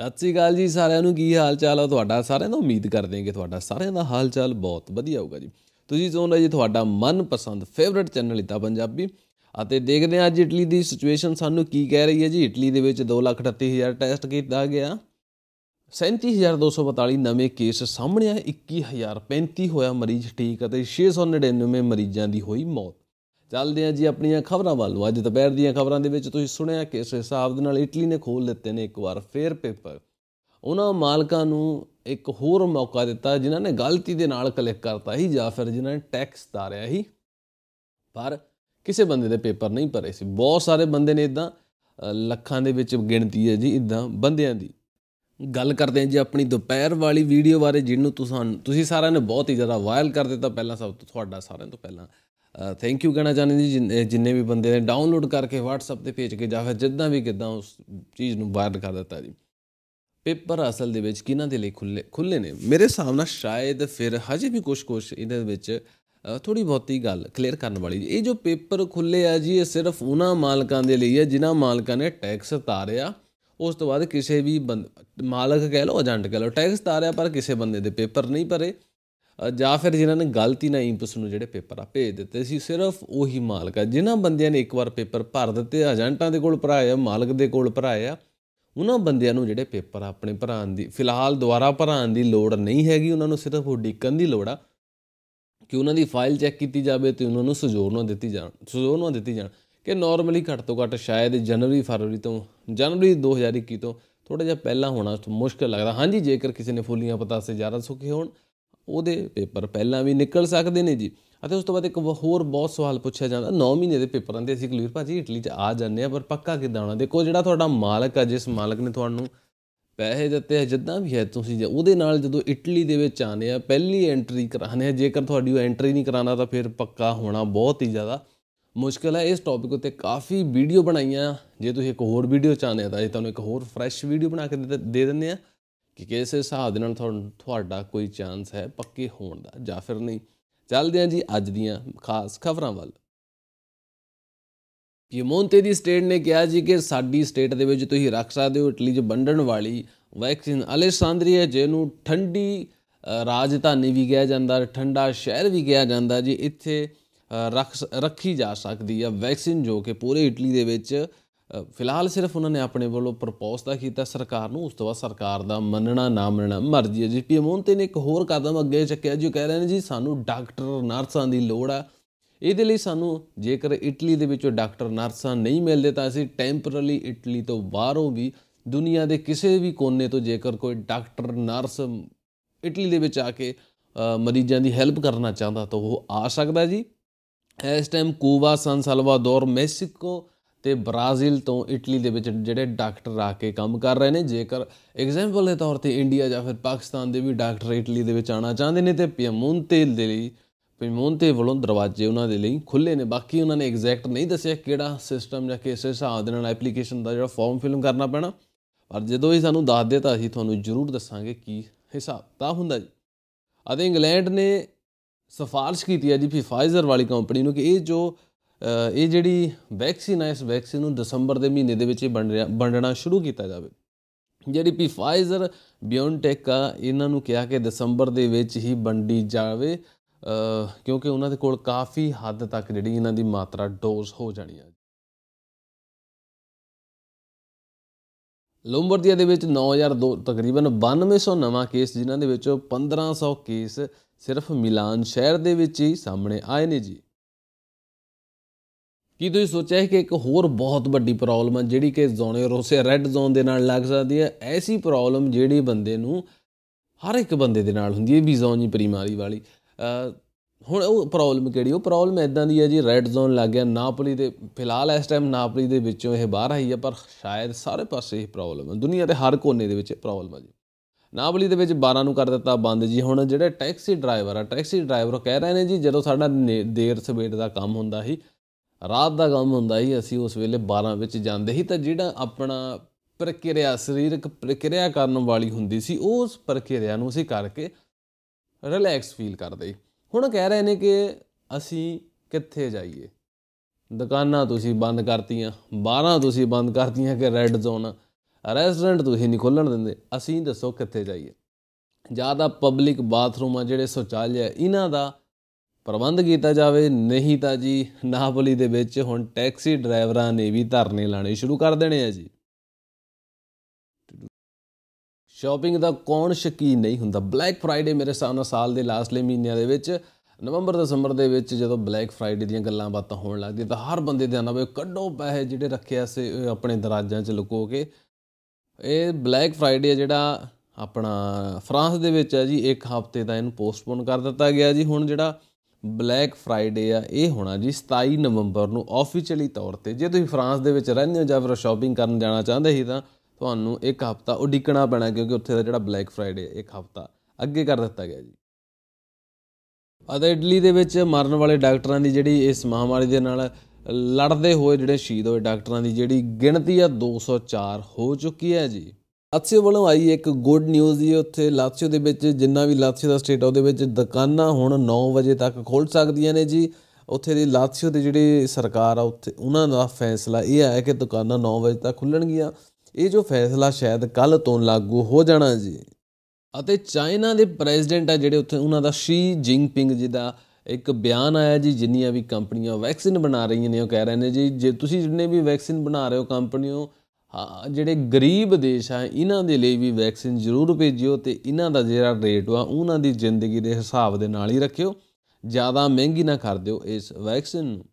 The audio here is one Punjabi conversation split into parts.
ਸਤਿ ਸ੍ਰੀ ਅਕਾਲ ਜੀ ਸਾਰਿਆਂ ਨੂੰ ਕੀ ਹਾਲ ਚਾਲ ਆ ਤੁਹਾਡਾ ਸਾਰਿਆਂ ਦਾ ਉਮੀਦ ਕਰਦੇ ਹਾਂ ਕਿ ਤੁਹਾਡਾ ਸਾਰਿਆਂ ਦਾ ਹਾਲ ਚਾਲ ਬਹੁਤ ਵਧੀਆ ਹੋਊਗਾ ਜੀ ਤੁਸੀਂ ਸੁਣ ਰਹੇ ਜੀ ਤੁਹਾਡਾ ਮਨਪਸੰਦ ਫੇਵਰਿਟ ਚੈਨਲ ਇਤਾ ਪੰਜਾਬੀ ਅਤੇ ਦੇਖਦੇ ਹਾਂ ਅੱਜ ਇਟਲੀ ਦੀ ਸਿਚੁਏਸ਼ਨ ਸਾਨੂੰ ਕੀ ਕਹਿ ਰਹੀ ਹੈ ਜੀ ਇਟਲੀ ਦੇ ਵਿੱਚ 238000 ਟੈਸਟ ਕੀਤਾ ਗਿਆ 37242 ਨਵੇਂ ਕੇਸ ਸਾਹਮਣੇ ਆਏ 21035 ਹੋਇਆ ਮਰੀਜ਼ ਠੀਕ ਅਤੇ 699 ਮਰੀਜ਼ਾਂ ਦੀ ਹੋਈ ਮੌਤ ਚੱਲਦੇ ਆ ਜੀ ਆਪਣੀਆਂ ਖਬਰਾਂ ਵੱਲ ਨੂੰ ਅੱਜ ਦੁਪਹਿਰ ਦੀਆਂ ਖਬਰਾਂ ਦੇ ਵਿੱਚ ਤੁਸੀਂ ਸੁਣਿਆ ਕਿ ਇਸ ਹਿਸਾਬ ਦੇ ਨਾਲ ਇਟਲੀ ਨੇ ਖੋਲ ਦਿੱਤੇ ਨੇ ਇੱਕ ਵਾਰ ਫੇਰ ਪੇਪਰ ਉਹਨਾਂ ਮਾਲਕਾਂ ਨੂੰ ਇੱਕ ਹੋਰ ਮੌਕਾ ਦਿੱਤਾ ਜਿਨ੍ਹਾਂ ਨੇ ਗਲਤੀ ਦੇ ਨਾਲ ਕਲਿੱਕ ਕਰਤਾ ਹੀ ਜਾਂ ਫਿਰ ਜਿਨ੍ਹਾਂ ਨੇ ਟੈਕਸ ਤਾਰਿਆ ਹੀ ਪਰ ਕਿਸੇ ਬੰਦੇ ਦੇ ਪੇਪਰ ਨਹੀਂ ਭਰੇ ਸੀ ਬਹੁਤ ਸਾਰੇ ਬੰਦੇ ਨੇ ਇਦਾਂ ਲੱਖਾਂ ਦੇ ਵਿੱਚ ਗਿਣਤੀ ਹੈ ਜੀ ਇਦਾਂ ਬੰਦਿਆਂ ਦੀ ਗੱਲ ਕਰਦੇ ਹਾਂ ਜੀ ਆਪਣੀ ਦੁਪਹਿਰ ਵਾਲੀ ਵੀਡੀਓ ਬਾਰੇ ਜਿਹਨੂੰ ਤੁਸੀਂ ਤੁਸੀਂ ਸਾਰਿਆਂ ਨੇ ਬਹੁਤ ਹੀ ਜ਼ਿਆਦਾ ਵਾਇਰਲ ਕਰ ਦਿੱਤਾ ਪਹਿਲਾਂ ਸਭ ਤੋਂ ਤੁਹਾਡਾ ਸਾਰਿਆਂ ਤੋਂ ਪਹਿਲਾਂ ਥੈਂਕ ਯੂ ਕਹਿਣਾ ਚਾਹੁੰਦੇ ਜੀ ਜਿੰਨੇ ਵੀ ਬੰਦੇ ਨੇ ਡਾਊਨਲੋਡ ਕਰਕੇ WhatsApp ਤੇ ਭੇਜ ਕੇ ਜਾਂ ਫਿਰ ਜਿੱਦਾਂ ਵੀ ਕਿਦਾਂ ਉਸ ਚੀਜ਼ ਨੂੰ ਬਾਹਰ ਕਰ ਦਿੱਤਾ ਜੀ ਪੇਪਰ ਅਸਲ ਦੇ ਵਿੱਚ ਕਿਹਨਾਂ ਦੇ ਲਈ ਖੁੱਲੇ ਖੁੱਲੇ ਨੇ ਮੇਰੇ ਹਿਸਾਬ ਨਾਲ ਸ਼ਾਇਦ ਫਿਰ ਹਜੇ ਵੀ ਕੁਝ ਕੁਝ ਇਹਦੇ ਵਿੱਚ ਥੋੜੀ ਬਹੁਤੀ ਗੱਲ ਕਲੀਅਰ ਕਰਨ ਵਾਲੀ ਇਹ ਜੋ ਪੇਪਰ ਖੁੱਲੇ ਆ ਜੀ ਇਹ ਸਿਰਫ ਉਹਨਾਂ ਮਾਲਕਾਂ ਦੇ ਲਈ ਹੈ ਜਿਨ੍ਹਾਂ ਮਾਲਕਾਂ ਨੇ ਟੈਕਸ ਤਾਰਿਆ ਉਸ ਤੋਂ ਬਾਅਦ ਕਿਸੇ ਵੀ ਮਾਲਕ ਕਹਿ ਲਓ ਏਜੰਟ ਕਹਿ ਲਓ ਟੈਕਸ ਤਾਰਿਆ ਪਰ ਕਿਸੇ ਬੰਦੇ ਦੇ ਪੇਪਰ ਨਹੀਂ ਭਰੇ ਜਾਂ ਫਿਰ ਜਿਨ੍ਹਾਂ ਨੇ ਗਲਤੀ ਨਾਲ ਇੰਪਸ ਨੂੰ ਜਿਹੜੇ ਪੇਪਰ ਆ ਭੇਜ ਦਿੱਤੇ ਸੀ ਸਿਰਫ ਉਹੀ ਮਾਲਕ ਆ ਜਿਨ੍ਹਾਂ ਬੰਦਿਆਂ ਨੇ ਇੱਕ ਵਾਰ ਪੇਪਰ ਭਰ ਦਿੱਤੇ ਏਜੰਟਾਂ ਦੇ ਕੋਲ ਭਰਾਏ ਆ ਮਾਲਕ ਦੇ ਕੋਲ ਭਰਾਏ ਆ ਉਹਨਾਂ ਬੰਦਿਆਂ ਨੂੰ ਜਿਹੜੇ ਪੇਪਰ ਆਪਣੇ ਭਰਾਣ ਦੀ ਫਿਲਹਾਲ ਦੁਬਾਰਾ ਭਰਾਣ ਦੀ ਲੋੜ ਨਹੀਂ ਹੈਗੀ ਉਹਨਾਂ ਨੂੰ ਸਿਰਫ ਉਡੀਕਣ ਦੀ ਲੋੜ ਆ ਕਿ ਉਹਨਾਂ ਦੀ ਫਾਈਲ ਚੈੱਕ ਕੀਤੀ ਜਾਵੇ ਤੇ ਉਹਨਾਂ ਨੂੰ ਸਜ਼ੋਰ ਨਾ ਦਿੱਤੀ ਜਾਣ ਨਾ ਦਿੱਤੀ ਜਾਣ ਕਿ ਨਾਰਮਲੀ ਘੱਟ ਤੋਂ ਘੱਟ ਸ਼ਾਇਦ ਜਨਵਰੀ ਫਰਵਰੀ ਤੋਂ ਜਨਵਰੀ 2021 ਤੋਂ ਥੋੜਾ ਜਿਹਾ ਪਹਿਲਾਂ ਹੋਣਾ ਮੁਸ਼ਕਲ ਲੱਗਦਾ ਹਾਂਜੀ ਜੇਕਰ ਕਿਸੇ ਨੇ ਪਤਾ ਪਤਾਸੇ ਜ਼ਿਆਦਾ ਸੁੱਕੇ ਹੋਣ ਉਹਦੇ ਪੇਪਰ ਪਹਿਲਾਂ ਵੀ ਨਿਕਲ ਸਕਦੇ ਨੇ ਜੀ ਅਤੇ ਉਸ ਤੋਂ ਬਾਅਦ ਇੱਕ ਹੋਰ ਬਹੁਤ ਸਵਾਲ ਪੁੱਛਿਆ ਜਾਂਦਾ 9 ਮਹੀਨੇ ਦੇ ਪੇਪਰਾਂ ਦੇ ਅਸੀਂ ਕਲੀਅਰ ਭਾਜੀ ਇਟਲੀ 'ਚ ਆ ਜਾਂਦੇ ਆ ਪਰ ਪੱਕਾ ਕਿਦਾਂ ਆਉਣਾ ਦੇਖੋ ਜਿਹੜਾ ਤੁਹਾਡਾ ਮਾਲਕ ਆ ਜਿਸ ਮਾਲਕ ਨੇ ਤੁਹਾਨੂੰ ਪੈਸੇ ਦਿੱਤੇ ਆ ਜਿੱਦਾਂ ਵੀ ਹੈ ਤੁਸੀਂ ਉਹਦੇ ਨਾਲ ਜਦੋਂ ਇਟਲੀ ਦੇ ਵਿੱਚ ਆਨੇ ਆ ਪਹਿਲੀ ਐਂਟਰੀ ਕਰਾਣੇ ਆ ਜੇਕਰ ਤੁਹਾਡੀ ਉਹ ਐਂਟਰੀ ਨਹੀਂ ਕਰਾਣਾ ਤਾਂ ਫਿਰ ਪੱਕਾ ਹੋਣਾ ਬਹੁਤ ਹੀ ਜ਼ਿਆਦਾ ਮੁਸ਼ਕਲ ਹੈ ਇਸ ਟੌਪਿਕ ਉੱਤੇ ਕਾਫੀ ਵੀਡੀਓ ਬਣਾਈਆਂ ਜੇ ਤੁਸੀਂ ਇੱਕ ਹੋਰ ਵੀਡੀਓ ਚਾਹੁੰਦੇ ਆ ਤਾਂ ਇਹ ਤੁਹਾਨੂੰ ਇੱਕ ਹੋਰ ਫਰੈਸ਼ ਵੀਡੀਓ ਬਣਾ ਕੇ ਦੇ ਦਿੰਦੇ ਆ ਕਿ ਕਿਸੇ ਹਿਸਾਬ ਦੇ ਨਾਲ ਤੁਹਾਡਾ ਕੋਈ ਚਾਂਸ ਹੈ ਪੱਕੇ ਹੋਣ ਦਾ ਜਾਂ ਫਿਰ ਨਹੀਂ ਚੱਲਦੇ ਹਾਂ ਜੀ ਅੱਜ ਦੀਆਂ ਖਾਸ ਖਬਰਾਂ ਵੱਲ ਪੀਮੋਂਤੇ ਦੀ ਸਟੇਟ ਨੇ ਕਿਹਾ ਜੀ ਕਿ ਸਾਡੀ ਸਟੇਟ ਦੇ ਵਿੱਚ ਤੁਸੀਂ ਰੱਖ ਸਕਦੇ ਹੋ ਇਟਲੀ 'ਚ ਵੰਡਣ ਵਾਲੀ ਵੈਕਸੀਨ ਜੇ ਜਿਹਨੂੰ ਠੰਡੀ ਰਾਜਧਾਨੀ ਵੀ ਕਿਹਾ ਜਾਂਦਾ ਠੰਡਾ ਸ਼ਹਿਰ ਵੀ ਕਿਹਾ ਜਾਂਦਾ ਜੀ ਇੱਥੇ ਰੱਖੀ ਜਾ ਸਕਦੀ ਆ ਵੈਕਸੀਨ ਜੋ ਕਿ ਪੂਰੇ ਇਟਲੀ ਦੇ ਵਿੱਚ ਫਿਲਹਾਲ ਸਿਰਫ ਉਹਨਾਂ ਨੇ ਆਪਣੇ ਵੱਲੋਂ ਪ੍ਰਪੋਜ਼ ਤਾਂ ਕੀਤਾ ਸਰਕਾਰ ਨੂੰ ਉਸ ਤੋਂ ਬਾਅਦ ਸਰਕਾਰ ਦਾ ਮੰਨਣਾ ਨਾ ਮੰਨਣਾ ਮਰਜ਼ੀ ਹੈ ਜੀ ਪੀ ਮੋਹਨਤੇ ਨੇ ਇੱਕ ਹੋਰ ਕਦਮ ਅੱਗੇ ਚੱਕਿਆ ਉਹ ਕਹਿ ਰਹੇ ਨੇ ਜੀ ਸਾਨੂੰ ਡਾਕਟਰ ਨਰਸਾਂ ਦੀ ਲੋੜ ਆ ਇਹਦੇ ਲਈ ਸਾਨੂੰ ਜੇਕਰ ਇਟਲੀ ਦੇ ਵਿੱਚੋਂ ਡਾਕਟਰ ਨਰਸਾਂ ਨਹੀਂ ਮਿਲਦੇ ਤਾਂ ਅਸੀਂ ਟੈਂਪਰਰੀ ਇਟਲੀ ਤੋਂ ਬਾਹਰੋਂ ਵੀ ਦੁਨੀਆ ਦੇ ਕਿਸੇ ਵੀ ਕੋਨੇ ਤੋਂ ਜੇਕਰ ਕੋਈ ਡਾਕਟਰ ਨਰਸ ਇਟਲੀ ਦੇ ਵਿੱਚ ਆ ਕੇ ਮਰੀਜ਼ਾਂ ਦੀ ਹੈਲਪ ਕਰਨਾ ਚਾਹੁੰਦਾ ਤਾਂ ਉਹ ਆ ਸਕਦਾ ਜੀ ਇਸ time Cuba San Salvador Mexico ਤੇ ਬ੍ਰਾਜ਼ੀਲ ਤੋਂ ਇਟਲੀ ਦੇ ਵਿੱਚ ਜਿਹੜੇ ਡਾਕਟਰ ਆ ਕੇ ਕੰਮ ਕਰ ਰਹੇ ਨੇ ਜੇਕਰ ਐਗਜ਼ਾਮਪਲ ਦੇ ਤੌਰ ਤੇ ਇੰਡੀਆ ਜਾਂ ਫਿਰ ਪਾਕਿਸਤਾਨ ਦੇ ਵੀ ਡਾਕਟਰ ਇਟਲੀ ਦੇ ਵਿੱਚ ਆਣਾ ਚਾਹੁੰਦੇ ਨੇ ਤੇ ਪਿਆਮੋਂਤੇ ਦੇ ਲਈ ਤੇ ਵੱਲੋਂ ਦਰਵਾਜ਼ੇ ਉਹਨਾਂ ਦੇ ਲਈ ਖੁੱਲੇ ਨੇ ਬਾਕੀ ਉਹਨਾਂ ਨੇ ਐਗਜ਼ੈਕਟ ਨਹੀਂ ਦੱਸਿਆ ਕਿਹੜਾ ਸਿਸਟਮ ਜਾਂ ਕਿਸ ਹਿਸਾਬ ਦੇ ਨਾਲ ਐਪਲੀਕੇਸ਼ਨ ਦਾ ਜਿਹੜਾ ਫਾਰਮ ਫਿਲਮ ਕਰਨਾ ਪੈਣਾ ਪਰ ਜਦੋਂ ਹੀ ਸਾਨੂੰ ਦੱਸ ਦੇ ਤਾਂ ਅਸੀਂ ਤੁਹਾਨੂੰ ਜ਼ਰੂਰ ਦੱਸਾਂਗੇ ਕੀ ਹਿਸਾਬ ਤਾਂ ਹੁੰਦਾ ਜੀ ਅਦੇ ਇੰਗਲੈਂਡ ਨੇ ਸਫਾਰਿਸ਼ ਕੀਤੀ ਹੈ ਜੀ ਫਾਈਜ਼ਰ ਵਾਲੀ ਕੰਪਨੀ ਨੂੰ ਕਿ ਇਹ ਜੋ ਇਹ ਜਿਹੜੀ ਵੈਕਸੀਨ ਹੈ ਇਸ ਵੈਕਸੀਨ ਨੂੰ ਦਸੰਬਰ ਦੇ ਮਹੀਨੇ ਦੇ ਵਿੱਚ ਬਣ ਰਿਹਾ ਵੰਡਣਾ ਸ਼ੁਰੂ ਕੀਤਾ ਜਾਵੇ ਜਿਹੜੀ ਪੀ ਫਾਈਜ਼ਰ ਬਿਓਨਟੈਕ ਆ ਇਹਨਾਂ ਨੂੰ ਕਿਹਾ ਕਿ ਦਸੰਬਰ ਦੇ ਵਿੱਚ ਹੀ ਵੰਡੀ ਜਾਵੇ ਕਿਉਂਕਿ ਉਹਨਾਂ ਦੇ ਕੋਲ ਕਾਫੀ ਹੱਦ ਤੱਕ ਜਿਹੜੀ ਇਹਨਾਂ ਦੀ ਮਾਤਰਾ ਡੋਜ਼ ਹੋ ਜਾਣੀ ਆ ਲੋਮਬਰਦੀਆ ਦੇ ਵਿੱਚ 9002 ਤਕਰੀਬਨ 9200 ਨਵਾਂ ਕੇਸ ਜਿਨ੍ਹਾਂ ਦੇ ਵਿੱਚੋਂ 1500 ਕੇਸ ਸਿਰਫ ਮਿਲਾਨ ਸ਼ਹਿਰ ਦੇ ਵਿੱਚ ਹੀ ਸਾਹਮਣੇ ਆਏ ਨੇ ਜੀ ਕੀ ਤੁਸੀਂ ਸੋਚਿਆ ਹੈ ਕਿ ਇੱਕ ਹੋਰ ਬਹੁਤ ਵੱਡੀ ਪ੍ਰੋਬਲਮ ਹੈ ਜਿਹੜੀ ਕਿ ਜ਼ੋਨੇ ਰੋਸੇ ਰੈੱਡ ਜ਼ੋਨ ਦੇ ਨਾਲ ਲੱਗ ਸਕਦੀ ਹੈ ਐਸੀ ਪ੍ਰੋਬਲਮ ਜਿਹੜੀ ਬੰਦੇ ਨੂੰ ਹਰ ਇੱਕ ਬੰਦੇ ਦੇ ਨਾਲ ਹੁੰਦੀ ਹੈ ਵੀ ਜੀ ਪ੍ਰੀਮਾਰੀ ਵਾਲੀ ਹੁਣ ਉਹ ਪ੍ਰੋਬਲਮ ਕਿਹੜੀ ਉਹ ਪ੍ਰੋਬਲਮ ਇਦਾਂ ਦੀ ਹੈ ਜੀ ਰੈੱਡ ਜ਼ੋਨ ਲੱਗ ਗਿਆ ਨਾਪਲੀ ਦੇ ਫਿਲਹਾਲ ਇਸ ਟਾਈਮ ਨਾਪਲੀ ਦੇ ਵਿੱਚੋਂ ਇਹ ਬਾਹਰ ਆਈ ਹੈ ਪਰ ਸ਼ਾਇਦ ਸਾਰੇ ਪਾਸੇ ਇਹ ਪ੍ਰੋਬਲਮ ਹੈ ਦੁਨੀਆ ਦੇ ਹਰ ਕੋਨੇ ਦੇ ਵਿੱਚ ਪ੍ਰੋਬਲਮ ਹੈ ਜੀ ਨਾਪਲੀ ਦੇ ਵਿੱਚ 12 ਨੂੰ ਕਰ ਦਿੱਤਾ ਬੰਦ ਜੀ ਹੁਣ ਜਿਹੜੇ ਟੈਕਸੀ ਡਰਾਈਵਰ ਆ ਟੈਕਸੀ ਡਰਾਈਵਰ ਕਹਿ ਰਹੇ ਨੇ ਜੀ ਜਦੋਂ ਸਾਡਾ ਦੇਰ ਸਵੇਰ ਦਾ ਕੰਮ ਹੁੰਦਾ ਸੀ ਰਾਤ ਦਾ ਕੰਮ ਹੁੰਦਾ ਸੀ ਅਸੀਂ ਉਸ ਵੇਲੇ 12 ਵਿੱਚ ਜਾਂਦੇ ਸੀ ਤਾਂ ਜਿਹੜਾ ਆਪਣਾ ਪ੍ਰਕਿਰਿਆ ਸਰੀਰਕ ਪ੍ਰਕਿਰਿਆ ਕਰਨ ਵਾਲੀ ਹੁੰਦੀ ਸੀ ਉਸ ਪ੍ਰਕਿਰਿਆ ਨੂੰ ਅਸੀਂ ਕਰਕੇ ਰਿਲੈਕਸ ਫੀਲ ਕਰਦੇ ਹੁਣ ਕਹਿ ਰਹੇ ਨੇ ਕਿ ਅਸੀਂ ਕਿੱਥੇ ਜਾਈਏ ਦੁਕਾਨਾਂ ਤੁਸੀਂ ਬੰਦ ਕਰਤੀਆਂ 12 ਤੁਸੀਂ ਬੰਦ ਕਰਤੀਆਂ ਕਿ ਰੈੱਡ ਜ਼ੋਨ ਰੈਸਟੋਰੈਂਟ ਤੁਸੀਂ ਨਹੀਂ ਖੋਲਣ ਦਿੰਦੇ ਅਸੀਂ ਦੱਸੋ ਕਿੱਥੇ ਜਾਈਏ ਜ਼ਿਆਦਾ ਪਬਲਿਕ ਬਾਥਰੂਮ ਆ ਜਿਹੜੇ ਸੋਚਾਲਿਆ ਇਹਨਾਂ ਦਾ ਪ੍ਰਬੰਧ ਕੀਤਾ ਜਾਵੇ ਨਹੀਂ ਤਾਂ ਜੀ ਨਾਪੋਲੀ ਦੇ ਵਿੱਚ ਹੁਣ ਟੈਕਸੀ ਡਰਾਈਵਰਾਂ ਨੇ ਵੀ ਧਰਨੇ ਲਾਣੇ ਸ਼ੁਰੂ ਕਰ ਦੇਣੇ ਆ ਜੀ ਸ਼ਾਪਿੰਗ ਦਾ ਕੌਣ ਸ਼ਕੀ ਨਹੀਂ ਹੁੰਦਾ ਬਲੈਕ ਫਰਾਈਡੇ ਮੇਰੇ ਸਾਹ ਨਾਲ ਸਾਲ ਦੇ ਲਾਸਟਲੇ ਮਹੀਨਿਆਂ ਦੇ ਵਿੱਚ ਨਵੰਬਰ ਦਸੰਬਰ ਦੇ ਵਿੱਚ ਜਦੋਂ ਬਲੈਕ ਫਰਾਈਡੇ ਦੀਆਂ ਗੱਲਾਂ ਬਾਤਾਂ ਹੋਣ ਲੱਗਦੀਆਂ ਤਾਂ ਹਰ ਬੰਦੇ ਦੇ ਆਨਾ ਵੇ ਕੱਢੋ ਪੈਸੇ ਜਿਹੜੇ ਰੱਖਿਆ ਸੀ ਆਪਣੇ ਦਰਾਜਾਂ 'ਚ ਲੁਕੋ ਕੇ ਇਹ ਬਲੈਕ ਫਰਾਈਡੇ ਜਿਹੜਾ ਆਪਣਾ ਫਰਾਂਸ ਦੇ ਵਿੱਚ ਹੈ ਜੀ ਇੱਕ ਹਫ਼ਤੇ ਦਾ ਇਹਨੂੰ ਪੋਸਟਪੋਨ ਕਰ ਦਿੱਤਾ ਗਿਆ ਜੀ ਹੁਣ ਜਿਹੜਾ ਬਲੈਕ ਫਰਾਈਡੇ ਆ ਇਹ ਹੋਣਾ ਜੀ 27 ਨਵੰਬਰ ਨੂੰ ਆਫੀਸ਼ੀਅਲੀ ਤੌਰ ਤੇ ਜੇ ਤੁਸੀਂ ਫਰਾਂਸ ਦੇ ਵਿੱਚ ਰਹਿੰਦੇ ਹੋ ਜਾਂ ਫਿਰ ਸ਼ਾਪਿੰਗ ਕਰਨ ਜਾਣਾ ਚਾਹੁੰਦੇ ਸੀ ਤਾਂ ਤੁਹਾਨੂੰ ਇੱਕ ਹਫਤਾ ਉਡੀਕਣਾ ਪੈਣਾ ਕਿਉਂਕਿ ਉੱਥੇ ਦਾ ਜਿਹੜਾ ਬਲੈਕ ਫਰਾਈਡੇ ਇੱਕ ਹਫਤਾ ਅੱਗੇ ਕਰ ਦਿੱਤਾ ਗਿਆ ਜੀ ਅਦਰ ਇਟਲੀ ਦੇ ਵਿੱਚ ਮਰਨ ਵਾਲੇ ਡਾਕਟਰਾਂ ਦੀ ਜਿਹੜੀ ਇਸ ਮਹਾਮਾਰੀ ਦੇ ਨਾਲ ਲੜਦੇ ਹੋਏ ਜਿਹੜੇ ਸ਼ਹੀਦ ਹੋਏ ਡਾਕਟਰਾਂ ਦੀ ਜਿਹੜੀ ਗਿਣਤੀ ਆ 204 ਹੋ ਚੁੱਕੀ ਹੈ ਜੀ ਲਾਤਸੀਓ ਵੱਲੋਂ ਆਈ ਇੱਕ ਗੁੱਡ ਨਿਊਜ਼ ਹੀ ਉੱਥੇ ਲਾਤਸੀਓ ਦੇ ਵਿੱਚ ਜਿੰਨਾ ਵੀ ਲਾਤਸੀਓ ਦਾ ਸਟੇਟ ਆ ਉਹਦੇ ਵਿੱਚ ਦੁਕਾਨਾਂ ਹੁਣ 9 ਵਜੇ ਤੱਕ ਖੋਲ ਸਕਦੀਆਂ ਨੇ ਜੀ ਉੱਥੇ ਦੀ ਲਾਤਸੀਓ ਦੇ ਜਿਹੜੇ ਸਰਕਾਰ ਆ ਉੱਥੇ ਉਹਨਾਂ ਦਾ ਫੈਸਲਾ ਇਹ ਆਇਆ ਕਿ ਦੁਕਾਨਾਂ 9 ਵਜੇ ਤੱਕ ਖੁੱਲਣਗੀਆਂ ਇਹ ਜੋ ਫੈਸਲਾ ਸ਼ਾਇਦ ਕੱਲ ਤੋਂ ਲਾਗੂ ਹੋ ਜਾਣਾ ਜੀ ਅਤੇ ਚਾਈਨਾ ਦੇ ਪ੍ਰੈਜ਼ੀਡੈਂਟ ਆ ਜਿਹੜੇ ਉੱਥੇ ਉਹਨਾਂ ਦਾ ਸ਼ੀ ਜਿੰਗਪਿੰਗ ਜੀ ਦਾ ਇੱਕ ਬਿਆਨ ਆਇਆ ਜੀ ਜਿੰਨੀਆਂ ਵੀ ਕੰਪਨੀਆਂ ਵੈਕਸੀਨ ਬਣਾ ਰਹੀਆਂ ਨੇ ਉਹ ਕਹਿ ਰਹੇ ਨੇ ਜੀ ਜੇ ਤੁਸੀਂ ਜਿੰਨੇ ਵੀ ਵੈਕਸੀਨ ਬਣਾ ਰਹੇ ਹੋ ਕੰਪਨੀਆਂ ਜਿਹੜੇ ਗਰੀਬ ਦੇਸ਼ ਆ ਇਹਨਾਂ ਦੇ ਲਈ ਵੀ ਵੈਕਸੀਨ ਜ਼ਰੂਰ ਭੇਜਿਓ ਤੇ ਇਹਨਾਂ ਦਾ ਜਿਹੜਾ ਰੇਟ ਆ ਉਹਨਾਂ ਦੀ ਜ਼ਿੰਦਗੀ ਦੇ ਹਿਸਾਬ ਦੇ ਨਾਲ ਹੀ ਰੱਖਿਓ ਜ਼ਿਆਦਾ ਮਹਿੰਗੀ ਨਾ ਕਰ ਦਿਓ ਇਸ ਵੈਕਸੀਨ ਨੂੰ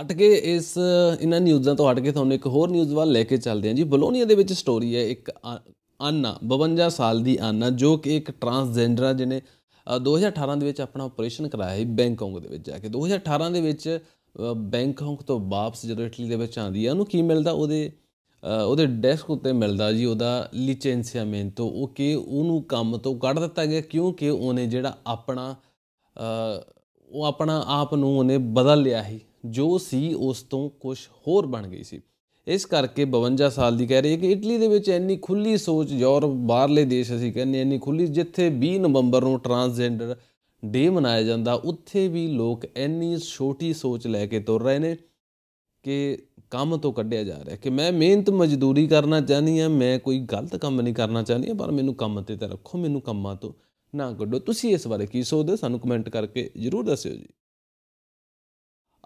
ਹਟ ਕੇ ਇਸ ਇਹਨਾਂ ਨਿਊਜ਼ਾਂ ਤੋਂ ਹਟ ਕੇ ਤੁਹਾਨੂੰ ਇੱਕ ਹੋਰ ਨਿਊਜ਼ ਵੱਲ ਲੈ ਕੇ ਚੱਲਦੇ ਹਾਂ ਜੀ ਬਲੋਨੀਆ ਦੇ ਵਿੱਚ ਸਟੋਰੀ ਹੈ ਇੱਕ ਆਨਾ 52 ਸਾਲ ਦੀ ਆਨਾ ਜੋ ਕਿ ਇੱਕ ਟਰਾਂਸਜੈਂਡਰ ਆ ਜਿਹਨੇ 2018 ਦੇ ਵਿੱਚ ਆਪਣਾ ਆਪਰੇਸ਼ਨ ਕਰਾਇਆ ਹੈ ਬੈਂਕੌਂਗ ਦੇ ਵਿੱਚ ਜਾ ਕੇ 2018 ਦੇ ਵਿੱਚ ਬੈਂਕਾਕ ਤੋਂ ਵਾਪਸ ਜਦੋਂ ਇਟਲੀ ਦੇ ਵਿੱਚ ਆਂਦੀ ਆ ਉਹਨੂੰ ਕੀ ਮਿਲਦਾ ਉਹਦੇ ਉਹਦੇ ਡੈਸਕ ਉੱਤੇ ਮਿਲਦਾ ਜੀ ਉਹਦਾ ਲਿਚੈਂਸੀਆਮੈਂਟੋ ਉਹ ਕਿ ਉਹਨੂੰ ਕੰਮ ਤੋਂ ਕੱਢ ਦਿੱਤਾ ਗਿਆ ਕਿਉਂਕਿ ਉਹਨੇ ਜਿਹੜਾ ਆਪਣਾ ਉਹ ਆਪਣਾ ਆਪ ਨੂੰ ਉਹਨੇ ਬਦਲ ਲਿਆ ਸੀ ਜੋ ਸੀ ਉਸ ਤੋਂ ਕੁਝ ਹੋਰ ਬਣ ਗਈ ਸੀ ਇਸ ਕਰਕੇ 52 ਸਾਲ ਦੀ ਕਹਿ ਰਹੀ ਹੈ ਕਿ ਇਟਲੀ ਦੇ ਵਿੱਚ ਇੰਨੀ ਖੁੱਲੀ ਸੋਚ ਯੂਰਪ ਬਾਹਰਲੇ ਦੇਸ਼ ਅਸੀਂ ਕਹਿੰਦੇ ਇੰਨੀ ਖੁੱਲੀ ਜਿੱਥੇ 20 ਨਵੰਬਰ ਨੂੰ ਟਰਾਂਸਜੈਂਡਰ ਡੇ ਮਨਾਇਆ ਜਾਂਦਾ ਉੱਥੇ ਵੀ ਲੋਕ ਇੰਨੀ ਛੋਟੀ ਸੋਚ ਲੈ ਕੇ ਤੁਰ ਰਹੇ ਨੇ ਕਿ ਕੰਮ ਤੋਂ ਕੱਢਿਆ ਜਾ ਰਿਹਾ ਕਿ ਮੈਂ ਮਿਹਨਤ ਮਜ਼ਦੂਰੀ ਕਰਨਾ ਚਾਹਨੀ ਆ ਮੈਂ ਕੋਈ ਗਲਤ ਕੰਮ ਨਹੀਂ ਕਰਨਾ ਚਾਹਨੀ ਆ ਪਰ ਮੈਨੂੰ ਕੰਮ ਤੇ ਤਾਂ ਰੱਖੋ ਮੈਨੂੰ ਕੰਮਾਂ ਤੋਂ ਨਾ ਕੱਢੋ ਤੁਸੀਂ ਇਸ ਬਾਰੇ ਕੀ ਸੋਚਦੇ ਸਾਨੂੰ ਕਮੈਂਟ ਕਰਕੇ ਜਰੂਰ ਦੱਸਿਓ ਜੀ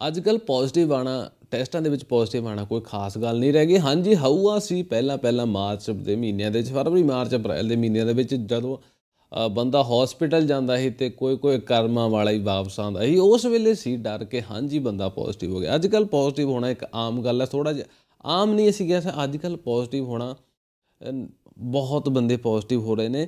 ਅੱਜ ਕੱਲ ਪੋਜ਼ਿਟਿਵ ਆਣਾ ਟੈਸਟਾਂ ਦੇ ਵਿੱਚ ਪੋਜ਼ਿਟਿਵ ਆਣਾ ਕੋਈ ਖਾਸ ਗੱਲ ਨਹੀਂ ਰਹਿ ਗਈ ਹਾਂਜੀ ਹਊਆ ਸੀ ਪਹਿਲਾਂ ਪਹਿਲਾਂ ਮਾਰਚ ਦੇ ਮਹੀਨਿਆਂ ਦੇ ਵਿੱਚ ਫਰਵਰੀ ਮਾਰਚ ਅਪ੍ਰੈਲ ਦੇ ਮਹੀਨਿਆਂ ਦੇ ਵਿੱਚ ਜਦੋਂ ਬੰਦਾ ਹਸਪੀਟਲ ਜਾਂਦਾ ਸੀ ਤੇ ਕੋਈ ਕੋਈ ਕਰਮਾਂ ਵਾਲਾ ਹੀ ਵਾਪਸ ਆਉਂਦਾ ਸੀ ਉਸ ਵੇਲੇ ਸੀ ਡਰ ਕੇ ਹਾਂਜੀ ਬੰਦਾ ਪੋਜ਼ਿਟਿਵ ਹੋ ਗਿਆ ਅੱਜ ਕੱਲ ਪੋਜ਼ਿਟਿਵ ਹੋਣਾ ਇੱਕ ਆਮ ਗੱਲ ਹੈ ਥੋੜਾ ਜਿਹਾ ਆਮ ਨਹੀਂ ਅਸੀਂ ਕਿਹਾ ਅੱਜ ਕੱਲ ਪੋਜ਼ਿਟਿਵ ਹੋਣਾ ਬਹੁਤ ਬੰਦੇ ਪੋਜ਼ਿਟਿਵ ਹੋ ਰਹੇ ਨੇ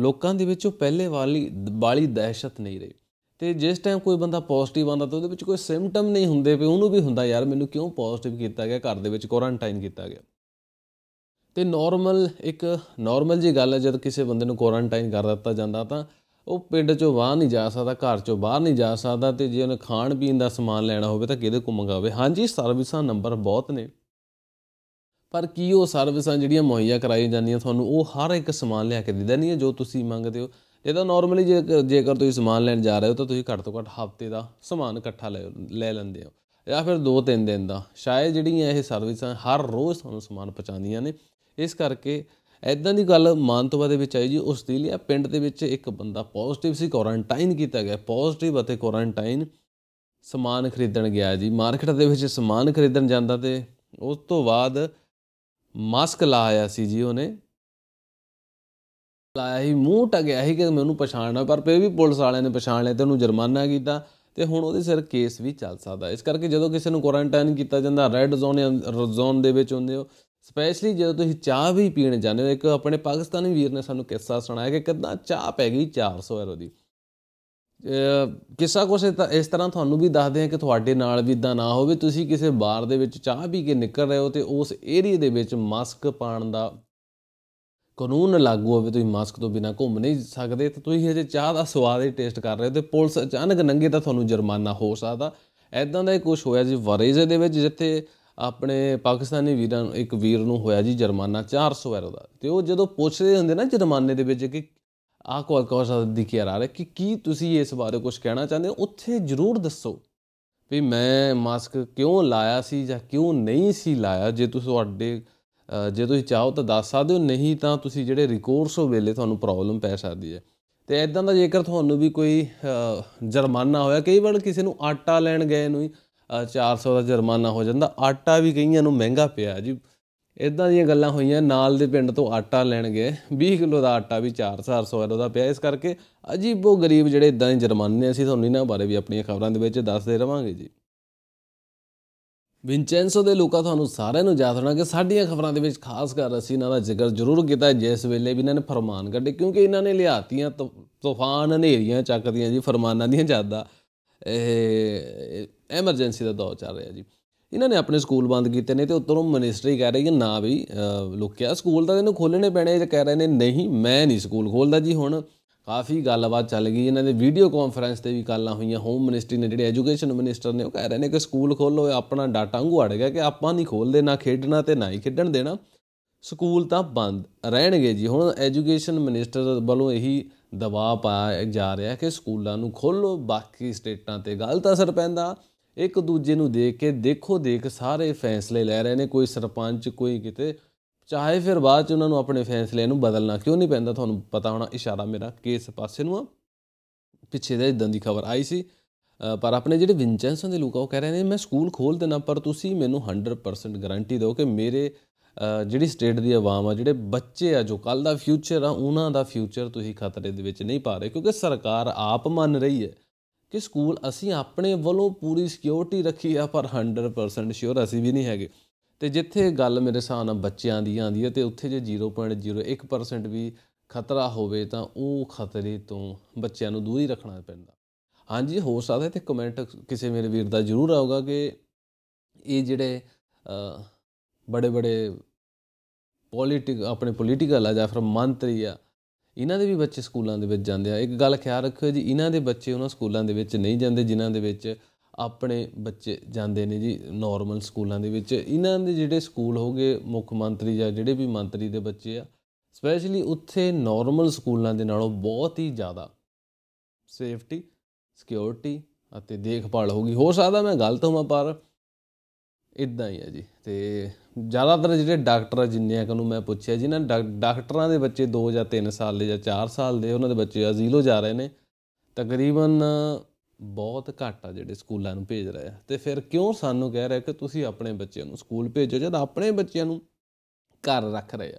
ਲੋਕਾਂ ਦੇ ਵਿੱਚ ਉਹ ਪਹਿਲੇ ਵਾਲੀ ਬਾਲੀ ਦਹਿਸ਼ਤ ਨਹੀਂ ਰਹੀ ਤੇ ਜਿਸ ਟਾਈਮ ਕੋਈ ਬੰਦਾ ਪੋਜ਼ਿਟਿਵ ਆਂਦਾ ਤਾਂ ਉਹਦੇ ਵਿੱਚ ਕੋਈ ਸਿੰਪਟਮ ਨਹੀਂ ਹੁੰਦੇ ਵੀ ਉਹਨੂੰ ਵੀ ਹੁੰਦਾ ਯਾਰ ਮੈਨੂੰ ਕਿਉਂ ਪੋਜ਼ਿਟਿਵ ਕੀਤਾ ਗਿਆ ਘਰ ਦੇ ਵਿੱਚ ਕੁਆਰੰਟਾਈਨ ਕੀਤਾ ਗਿਆ ਤੇ ਨਾਰਮਲ ਇੱਕ ਨਾਰਮਲ ਜੀ ਗੱਲ ਹੈ ਜਦ ਕਿਸੇ ਬੰਦੇ ਨੂੰ ਕੁਆਰੰਟਾਈਨ ਕਰ ਦਿੱਤਾ ਜਾਂਦਾ ਤਾਂ ਉਹ ਪਿੰਡ ਚੋਂ ਬਾਹਰ ਨਹੀਂ ਜਾ ਸਕਦਾ ਘਰ ਚੋਂ ਬਾਹਰ ਨਹੀਂ ਜਾ ਸਕਦਾ ਤੇ ਜੇ ਉਹਨੇ ਖਾਣ ਪੀਣ ਦਾ ਸਮਾਨ ਲੈਣਾ ਹੋਵੇ ਤਾਂ ਕਿਹਦੇ ਕੋਲ ਮੰਗਾਵੇ ਹਾਂਜੀ ਸਰਵਿਸਾਂ ਨੰਬਰ ਬਹੁਤ ਨੇ ਪਰ ਕੀ ਉਹ ਸਰਵਿਸਾਂ ਜਿਹੜੀਆਂ ਮੁਹੱਈਆ ਕਰਾਈਆਂ ਜਾਂਦੀਆਂ ਤੁਹਾਨੂੰ ਉਹ ਹਰ ਇੱਕ ਸਮਾਨ ਲਿਆ ਕੇ ਦਿੰਦੇ ਨਹੀਂ ਜੋ ਤੁਸੀਂ ਮੰਗਦੇ ਹੋ ਇਹ ਤਾਂ ਨਾਰਮਲੀ ਜੇਕਰ ਤੁਸੀਂ ਸਮਾਨ ਲੈਣ ਜਾ ਰਹੇ ਹੋ ਤਾਂ ਤੁਸੀਂ ਘੱਟ ਤੋਂ ਘੱਟ ਹਫਤੇ ਦਾ ਸਮਾਨ ਇਕੱਠਾ ਲੈ ਲੈਂਦੇ ਹੋ ਜਾਂ ਫਿਰ 2-3 ਦਿਨ ਦਾ ਸ਼ਾਇਦ ਜਿਹੜੀਆਂ ਇਹ ਸਰਵਿਸਾਂ ਹਰ ਰੋਜ਼ ਤੁਹਾਨੂੰ ਸਮਾਨ ਪਹੁੰਚਾਉਂਦੀਆਂ ਨੇ ਇਸ ਕਰਕੇ ਐਦਾਂ ਦੀ ਗੱਲ ਮਾਨਤਵਾ ਦੇ ਵਿੱਚ ਆਈ ਜੀ ਉਸ ਆਸਟ੍ਰੇਲੀਆ ਪਿੰਡ ਦੇ ਵਿੱਚ ਇੱਕ ਬੰਦਾ ਪੋਜ਼ਿਟਿਵ ਸੀ ਕੁਆਰੰਟਾਈਨ ਕੀਤਾ ਗਿਆ ਪੋਜ਼ਿਟਿਵ ਅਤੇ ਕੁਆਰੰਟਾਈਨ ਸਮਾਨ ਖਰੀਦਣ ਗਿਆ ਜੀ ਮਾਰਕੀਟ ਦੇ ਵਿੱਚ ਸਮਾਨ ਖਰੀਦਣ ਜਾਂਦਾ ਤੇ ਉਸ ਤੋਂ ਬਾਅਦ ਮਾਸਕ ਲਾਇਆ ਸੀ ਜੀ ਉਹਨੇ ਲਾਇਆ ਹੀ ਮੂੰਹ ਗਿਆ ਸੀ ਕਿ ਮੈਨੂੰ ਪਛਾਣਨਾ ਪਰ ਫਿਰ ਵੀ ਪੁਲਿਸ ਵਾਲਿਆਂ ਨੇ ਪਛਾਣ ਲਿਆ ਤੇ ਉਹਨੂੰ ਜੁਰਮਾਨਾ ਕੀਤਾ ਤੇ ਹੁਣ ਉਹਦੇ ਸਿਰ ਕੇਸ ਵੀ ਚੱਲ ਸਕਦਾ ਇਸ ਕਰਕੇ ਜਦੋਂ ਕਿਸੇ ਨੂੰ ਕੁਆਰੰਟਾਈਨ ਕੀਤਾ ਜਾਂਦਾ ਰੈੱਡ ਜ਼ੋਨ ਜਾਂ ਜ਼ੋਨ ਦੇ ਵਿੱਚ ਹੁੰਦੇ ਹੋ ਸਪੈਸ਼ਲੀ ਜਦੋਂ ਤੁਸੀਂ ਚਾਹ ਵੀ ਪੀਣ ਜਾਂਦੇ ਹੋ ਇੱਕ ਆਪਣੇ ਪਾਕਿਸਤਾਨੀ ਵੀਰ ਨੇ ਸਾਨੂੰ ਕਿੱਸਾ ਸੁਣਾਇਆ ਕਿ ਕਿਦਾਂ ਚਾਹ ਪੈ ਗਈ 400 ਯੂਰੋ ਦੀ ਕਿੱਸਾ ਤਾਂ ਇਸ ਤਰ੍ਹਾਂ ਤੁਹਾਨੂੰ ਵੀ ਦੱਸਦੇ ਆ ਕਿ ਤੁਹਾਡੇ ਨਾਲ ਵੀ ਇਦਾਂ ਨਾ ਹੋਵੇ ਤੁਸੀਂ ਕਿਸੇ ਬਾਰ ਦੇ ਵਿੱਚ ਚਾਹ ਪੀ ਕੇ ਨਿਕਲ ਰਹੇ ਹੋ ਤੇ ਉਸ ਏਰੀਆ ਦੇ ਵਿੱਚ ਮਾਸਕ ਪਾਣ ਦਾ ਕਾਨੂੰਨ ਲਾਗੂ ਹੋਵੇ ਤੁਸੀਂ ਮਾਸਕ ਤੋਂ ਬਿਨਾ ਘੁੰਮ ਨਹੀਂ ਸਕਦੇ ਤੇ ਤੁਸੀਂ ਹਜੇ ਚਾਹ ਦਾ ਸਵਾਦ ਹੀ ਟੇਸਟ ਕਰ ਰਹੇ ਹੋ ਤੇ ਪੁਲਿਸ ਅਚਾਨਕ ਨੰਗੇ ਤਾਂ ਤੁਹਾਨੂੰ ਜੁਰਮਾਨਾ ਹੋ ਸਕਦਾ ਐਦਾਂ ਦਾ ਹੀ ਕੁਝ ਹੋਇਆ ਜੀ ਵਰੇਜ਼ ਦੇ ਵਿੱਚ ਜਿੱਥੇ ਆਪਣੇ ਪਾਕਿਸਤਾਨੀ ਵੀਰਾਂ ਨੂੰ ਇੱਕ ਵੀਰ ਨੂੰ ਹੋਇਆ ਜੀ ਜੁਰਮਾਨਾ 400 ਵੈਰ ਦਾ ਤੇ ਉਹ ਜਦੋਂ ਪੁੱਛਦੇ ਹੁੰਦੇ ਨਾ ਜੁਰਮਾਨੇ ਦੇ ਵਿੱਚ ਕਿ ਆ ਕੋਲ ਕੋਸ ਦੀ ਕੀ ਆ ਕਿ ਕੀ ਤੁਸੀਂ ਇਸ ਬਾਰੇ ਕੁਝ ਕਹਿਣਾ ਚਾਹੁੰਦੇ ਹੋ ਉੱਥੇ ਜ਼ਰੂਰ ਦੱਸੋ ਵੀ ਮੈਂ ਮਾਸਕ ਕਿਉਂ ਲਾਇਆ ਸੀ ਜਾਂ ਕਿਉਂ ਨਹੀਂ ਸੀ ਲਾਇਆ ਜੇ ਤੁਸੀਂ ਤੁਹਾਡੇ ਜੇ ਤੁਸੀਂ ਚਾਹੋ ਤਾਂ ਦੱਸ ਸਕਦੇ ਹੋ ਨਹੀਂ ਤਾਂ ਤੁਸੀਂ ਜਿਹੜੇ ਰਿਕੋਰਸ ਹੋ ਵੇਲੇ ਤੁਹਾਨੂੰ ਪ੍ਰੋਬਲਮ ਪੈ ਸਕਦੀ ਹੈ ਤੇ ਐਦਾਂ ਦਾ ਜੇਕਰ ਤੁਹਾਨੂੰ ਵੀ ਕੋਈ ਜੁਰਮਾਨਾ ਹੋਇਆ ਕਈ ਵਾਰ ਕਿਸੇ ਨੂੰ ਆਟਾ ਲੈਣ ਗਏ ਨੂੰ ਹੀ 400 ਦਾ ਜੁਰਮਾਨਾ ਹੋ ਜਾਂਦਾ ਆਟਾ ਵੀ ਕਈਆਂ ਨੂੰ ਮਹਿੰਗਾ ਪਿਆ ਜੀ ਇਦਾਂ ਦੀਆਂ ਗੱਲਾਂ ਹੋਈਆਂ ਨਾਲ ਦੇ ਪਿੰਡ ਤੋਂ ਆਟਾ ਲੈਣ ਗਏ 20 ਕਿਲੋ ਦਾ ਆਟਾ ਵੀ 400 ਦਾ ਪਿਆ ਇਸ ਕਰਕੇ ਅਜੀਬੋ ਗਰੀਬ ਜਿਹੜੇ ਇਦਾਂ ਦੇ ਜੁਰਮਾਨੇ ਅਸੀਂ ਤੁਹਾਨੂੰ ਇਹਨਾਂ ਬਾਰੇ ਵੀ ਆਪਣੀਆਂ ਖਬਰਾਂ ਦੇ ਵਿੱਚ ਦੱਸਦੇ ਰਵਾਂਗੇ ਜੀ ਵਿੰਚੈਂਸੋ ਦੇ ਲੋਕਾਂ ਤੁਹਾਨੂੰ ਸਾਰਿਆਂ ਨੂੰ ਯਾਦ ਹੋਣਾ ਕਿ ਸਾਡੀਆਂ ਖਬਰਾਂ ਦੇ ਵਿੱਚ ਖਾਸ ਕਰ ਅਸੀਂ ਇਹਨਾਂ ਦਾ ਜ਼ਿਕਰ ਜ਼ਰੂਰ ਕੀਤਾ ਜਿਸ ਵੇਲੇ ਵੀ ਇਹਨਾਂ ਨੇ ਫਰਮਾਨ ਕੱਢੇ ਕਿਉਂਕਿ ਇਹਨਾਂ ਨੇ ਲਿਆਤੀਆਂ ਤੂਫਾਨ ਹਨੇਰੀਆਂ ਚੱਕਦੀਆਂ ਜੀ ਫਰਮਾਨਾਂ ਦੀਆਂ ਜ਼ਿਆਦਾ ਇਹ ਐਮਰਜੈਂਸੀ ਦਾ ਦੌਰ ਚੱਲ ਰਿਹਾ ਜੀ ਇਹਨਾਂ ਨੇ ਆਪਣੇ ਸਕੂਲ ਬੰਦ ਕੀਤੇ ਨੇ ਤੇ ਉੱਤਰੋਂ ਮਿਨਿਸਟਰੀ ਕਹਿ ਰਹੀ ਹੈ ਨਾ ਵੀ ਲੋਕਿਆ ਸਕੂਲ ਤਾਂ ਇਹਨੂੰ ਖੋਲਣੇ ਪੈਣੇ ਜੇ ਕਹਿ ਰਹੇ ਨੇ ਨਹੀਂ ਮੈਂ ਨਹੀਂ ਸਕੂਲ ਖੋਲਦਾ ਜੀ ਹੁਣ ਕਾਫੀ ਗੱਲਬਾਤ ਚੱਲ ਗਈ ਇਹਨਾਂ ਦੇ ਵੀਡੀਓ ਕਾਨਫਰੰਸ ਤੇ ਵੀ ਕੱਲਾਂ ਹੋਈਆਂ ਹੋਮ ਮਿਨਿਸਟਰੀ ਨੇ ਜਿਹੜੇ ਐਜੂਕੇਸ਼ਨ ਮਿਨਿਸਟਰ ਨੇ ਉਹ ਕਹਿ ਰਹੇ ਨੇ ਕਿ ਸਕੂਲ ਖੋਲੋ ਆਪਣਾ ਡਾਟਾ ਵਾਂਗੂ ਅੜ ਗਿਆ ਕਿ ਆਪਾਂ ਨਹੀਂ ਖੋਲਦੇ ਨਾ ਖੇਡਣਾ ਤੇ ਨਾ ਹੀ ਖੇਡਣ ਦੇਣਾ ਸਕੂਲ ਤਾਂ ਬੰਦ ਰਹਿਣਗੇ ਜੀ ਹੁਣ ਐਜੂਕੇਸ਼ਨ ਮਿਨਿਸਟਰ ਵੱਲੋਂ ਇਹੀ ਦਬਾਅ ਪਾਇਆ ਜਾ ਰਿਹਾ ਕਿ ਸਕੂਲਾਂ ਨੂੰ ਖੋਲੋ ਬਾਕੀ ਸਟੇਟਾਂ ਤੇ ਗਲਤ ਅਸਰ ਪੈਂਦਾ ਇੱਕ ਦੂਜੇ ਨੂੰ ਦੇਖ ਕੇ ਦੇਖੋ ਦੇਖ ਸਾਰੇ ਫੈਸਲੇ ਲੈ ਰਹੇ ਨੇ ਕੋਈ ਸਰਪੰਚ ਕੋਈ ਕਿਤੇ ਚਾਹੇ ਫਿਰ ਬਾਅਦ ਚ ਉਹਨਾਂ ਨੂੰ ਆਪਣੇ ਫੈਸਲੇ ਨੂੰ ਬਦਲਣਾ ਕਿਉਂ ਨਹੀਂ ਪੈਂਦਾ ਤੁਹਾਨੂੰ ਪਤਾ ਹੋਣਾ ਇਸ਼ਾਰਾ ਮੇਰਾ ਕਿਸ ਪਾਸੇ ਨੂੰ ਆ ਪਿੱਛੇ ਦਾ ਇਦਾਂ ਦੀ ਖਬਰ ਆਈ ਸੀ ਪਰ ਆਪਣੇ ਜਿਹੜੇ ਵਿੰਚੈਂਸੋ ਦੇ ਲੋਕ ਉਹ ਕਹਿ ਰਹੇ ਨੇ ਮੈਂ ਸਕੂਲ ਖੋਲ ਦੇਣਾ ਪਰ ਤੁਸੀਂ ਮੈਨੂੰ 100% ਗਾਰੰਟੀ ਦਿਓ ਕਿ ਮੇਰੇ ਜਿਹੜੀ ਸਟੇਟ ਦੀ ਆਵਾਮ ਆ ਜਿਹੜੇ ਬੱਚੇ ਆ ਜੋ ਕੱਲ ਦਾ ਫਿਊਚਰ ਆ ਉਹਨਾਂ ਦਾ ਫਿਊਚਰ ਤੁਸੀਂ ਖਤਰੇ ਦੇ ਵਿੱਚ ਨਹੀਂ ਪਾ ਰਹੇ ਕਿਉਂਕਿ ਸਰਕਾਰ ਆਪ ਮੰਨ ਰਹੀ ਹੈ ਕਿ ਸਕੂਲ ਅਸੀਂ ਆਪਣੇ ਵੱਲੋਂ ਪੂਰੀ ਸਿਕਿਉਰਿਟੀ ਰੱਖੀ ਆ ਪਰ 100% ਸ਼ੋਰ ਅਸੀਂ ਵੀ ਨਹੀਂ ਹੈਗੇ ਤੇ ਜਿੱਥੇ ਗੱਲ ਮੇਰੇ ਸਾਹ ਨਾਲ ਬੱਚਿਆਂ ਦੀ ਆਂਦੀ ਹੈ ਤੇ ਉੱਥੇ ਜੇ 0.01% ਵੀ ਖਤਰਾ ਹੋਵੇ ਤਾਂ ਉਹ ਖਤਰੇ ਤੋਂ ਬੱਚਿਆਂ ਨੂੰ ਦੂਰ ਹੀ ਰੱਖਣਾ ਪੈਂਦਾ ਹਾਂਜੀ ਹੋ ਸਕਦਾ ਤੇ ਕਮੈਂਟ ਕਿਸੇ ਮੇਰੇ ਵੀਰ ਦਾ ਜ਼ਰੂਰ ਆਊਗਾ ਕਿ ਇਹ ਜਿਹੜੇ ਬੜੇ ਬੜੇ ਪੋਲਿਟਿਕ ਆਪਣੇ ਪੋਲੀਟੀਕਲ ਆ ਜਾਂ ਫਿਰ ਮੰਤਰੀ ਆ ਇਹਨਾਂ ਦੇ ਵੀ ਬੱਚੇ ਸਕੂਲਾਂ ਦੇ ਵਿੱਚ ਜਾਂਦੇ ਆ ਇੱਕ ਗੱਲ ਖਿਆਲ ਰੱਖਿਓ ਜੀ ਇਹਨਾਂ ਦੇ ਬੱਚੇ ਉਹਨਾਂ ਸਕੂਲਾਂ ਦੇ ਵਿੱਚ ਨਹੀਂ ਜਾਂਦੇ ਜਿਨ੍ਹਾਂ ਦੇ ਵਿੱਚ ਆਪਣੇ ਬੱਚੇ ਜਾਂਦੇ ਨੇ ਜੀ ਨਾਰਮਲ ਸਕੂਲਾਂ ਦੇ ਵਿੱਚ ਇਹਨਾਂ ਦੇ ਜਿਹੜੇ ਸਕੂਲ ਹੋਗੇ ਮੁੱਖ ਮੰਤਰੀ ਜਾਂ ਜਿਹੜੇ ਵੀ ਮੰਤਰੀ ਦੇ ਬੱਚੇ ਆ ਸਪੈਸ਼ਲੀ ਉੱਥੇ ਨਾਰਮਲ ਸਕੂਲਾਂ ਦੇ ਨਾਲੋਂ ਬਹੁਤ ਹੀ ਜ਼ਿਆਦਾ ਸੇਫਟੀ ਸਿਕਿਉਰਿਟੀ ਅਤੇ ਦੇਖਭਾਲ ਹੋਗੀ ਹੋ ਸਕਦਾ ਮੈਂ ਗਲਤ ਹਾਂ ਪਰ ਇਦਾਂ ਹੀ ਹੈ ਜੀ ਤੇ ਜ਼ਿਆਦਾਤਰ ਜਿਹੜੇ ਡਾਕਟਰ ਆ ਜਿੰਨਿਆਂ ਨੂੰ ਮੈਂ ਪੁੱਛਿਆ ਜੀ ਨਾ ਡਾਕਟਰਾਂ ਦੇ ਬੱਚੇ 2 ਜਾਂ 3 ਸਾਲ ਦੇ ਜਾਂ 4 ਸਾਲ ਦੇ ਉਹਨਾਂ ਦੇ ਬੱਚੇ ਅਜ਼ੀਲੋ ਜਾ ਰਹੇ ਨੇ ਤਕਰੀਬਨ ਬਹੁਤ ਘੱਟ ਆ ਜਿਹੜੇ ਸਕੂਲਾਂ ਨੂੰ ਭੇਜ ਰਹੇ ਆ ਤੇ ਫਿਰ ਕਿਉਂ ਸਾਨੂੰ ਕਹਿ ਰਹੇ ਕਿ ਤੁਸੀਂ ਆਪਣੇ ਬੱਚਿਆਂ ਨੂੰ ਸਕੂਲ ਭੇਜੋ ਜਦ ਆਪਣੇ ਬੱਚਿਆਂ ਨੂੰ ਘਰ ਰੱਖ ਰਹੇ ਆ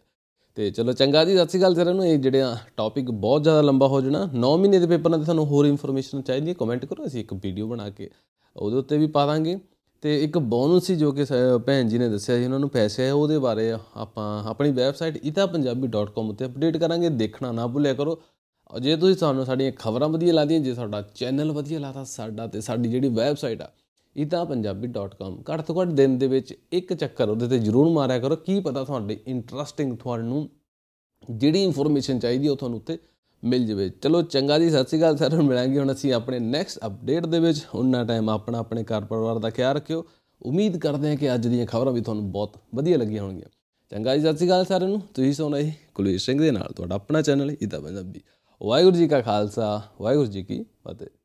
ਤੇ ਚਲੋ ਚੰਗਾ ਜੀ ਸਤਿ ਸ਼੍ਰੀ ਅਕਾਲ ਸਾਰਿਆਂ ਨੂੰ ਇਹ ਜਿਹੜਾ ਟੌਪਿਕ ਬਹੁਤ ਜ਼ਿਆਦਾ ਲੰਬਾ ਹੋ ਜਾਣਾ 9 ਮਹੀਨੇ ਦੇ ਪੇਪਰਾਂ ਤੇ ਤੁਹਾਨੂੰ ਹੋਰ ਇਨਫੋਰਮੇਸ਼ਨ ਚਾਹੀਦੀ ਹੈ ਕਮੈਂਟ ਕਰੋ ਅਸੀਂ ਇੱਕ ਵੀਡੀਓ ਬਣਾ ਕੇ ਉਹਦੇ ਉੱਤੇ ਵੀ ਪਾ ਦਾਂਗੇ ਤੇ ਇੱਕ ਬੋਨਸ ਸੀ ਜੋ ਕਿ ਭੈਣ ਜੀ ਨੇ ਦੱਸਿਆ ਸੀ ਉਹਨਾਂ ਨੂੰ ਪੈਸੇ ਆ ਉਹਦੇ ਬਾਰੇ ਆਪਾਂ ਆਪਣੀ ਵੈਬਸਾਈਟ itapunjabi.com ਉੱਤੇ ਅਪਡੇਟ ਕਰਾਂਗੇ ਦੇਖਣਾ ਨਾ ਭੁੱਲਿਆ ਕਰੋ ਜੇ ਤੁਸੀਂ ਸਾਨੂੰ ਸਾਡੀਆਂ ਖਬਰਾਂ ਵਧੀਆ ਲੱਗਦੀਆਂ ਜੇ ਸਾਡਾ ਚੈਨਲ ਵਧੀਆ ਲੱਗਦਾ ਸਾਡਾ ਤੇ ਸਾਡੀ ਜਿਹੜੀ ਵੈਬਸਾਈਟ ਆ itapunjabi.com ਘੱਟ ਤੋਂ ਘੱਟ ਦਿਨ ਦੇ ਵਿੱਚ ਇੱਕ ਚੱਕਰ ਉਹਦੇ ਤੇ ਜ਼ਰੂਰ ਮਾਰਿਆ ਕਰੋ ਕੀ ਪਤਾ ਤੁਹਾਡੇ ਇੰਟਰਸਟਿੰਗ ਤੁਹਾਨੂੰ ਜਿਹੜੀ ਇਨਫੋਰਮੇਸ਼ਨ ਚਾਹੀਦੀ ਉਹ ਤੁਹਾਨੂੰ ਉੱਤੇ ਮਿਲ ਜਵੇ ਚਲੋ ਚੰਗਾ ਜੀ ਸਤਿ ਸ੍ਰੀ ਅਕਾਲ ਸਾਰਿਆਂ ਨੂੰ ਮਿਲਾਂਗੇ ਹੁਣ ਅਸੀਂ ਆਪਣੇ ਨੈਕਸਟ ਅਪਡੇਟ ਦੇ ਵਿੱਚ ਉਹਨਾਂ ਟਾਈਮ ਆਪਣਾ ਆਪਣੇ ਘਰ ਪਰਿਵਾਰ ਦਾ ਖਿਆਲ ਰੱਖਿਓ ਉਮੀਦ ਕਰਦੇ ਹਾਂ ਕਿ ਅੱਜ ਦੀਆਂ ਖਬਰਾਂ ਵੀ ਤੁਹਾਨੂੰ ਬਹੁਤ ਵਧੀਆ ਲੱਗੀਆਂ ਹੋਣਗੀਆਂ ਚੰਗਾ ਜੀ ਸਤਿ ਸ੍ਰੀ ਅਕਾਲ ਸਾਰਿਆਂ ਨੂੰ ਤੁਸੀਂ ਸੋਣਾ ਜੀ ਕੁਲਵੀਰ ਸਿੰਘ ਦੇ ਨਾਲ ਤੁਹਾਡਾ ਆਪਣਾ ਚੈਨਲ ਇਦਾ ਪੰਜਾਬੀ ਵਾਹਿਗੁਰੂ ਜੀ ਕਾ ਖਾਲਸਾ ਵਾਹਿਗੁਰੂ ਜੀ ਕੀ ਫਤਿਹ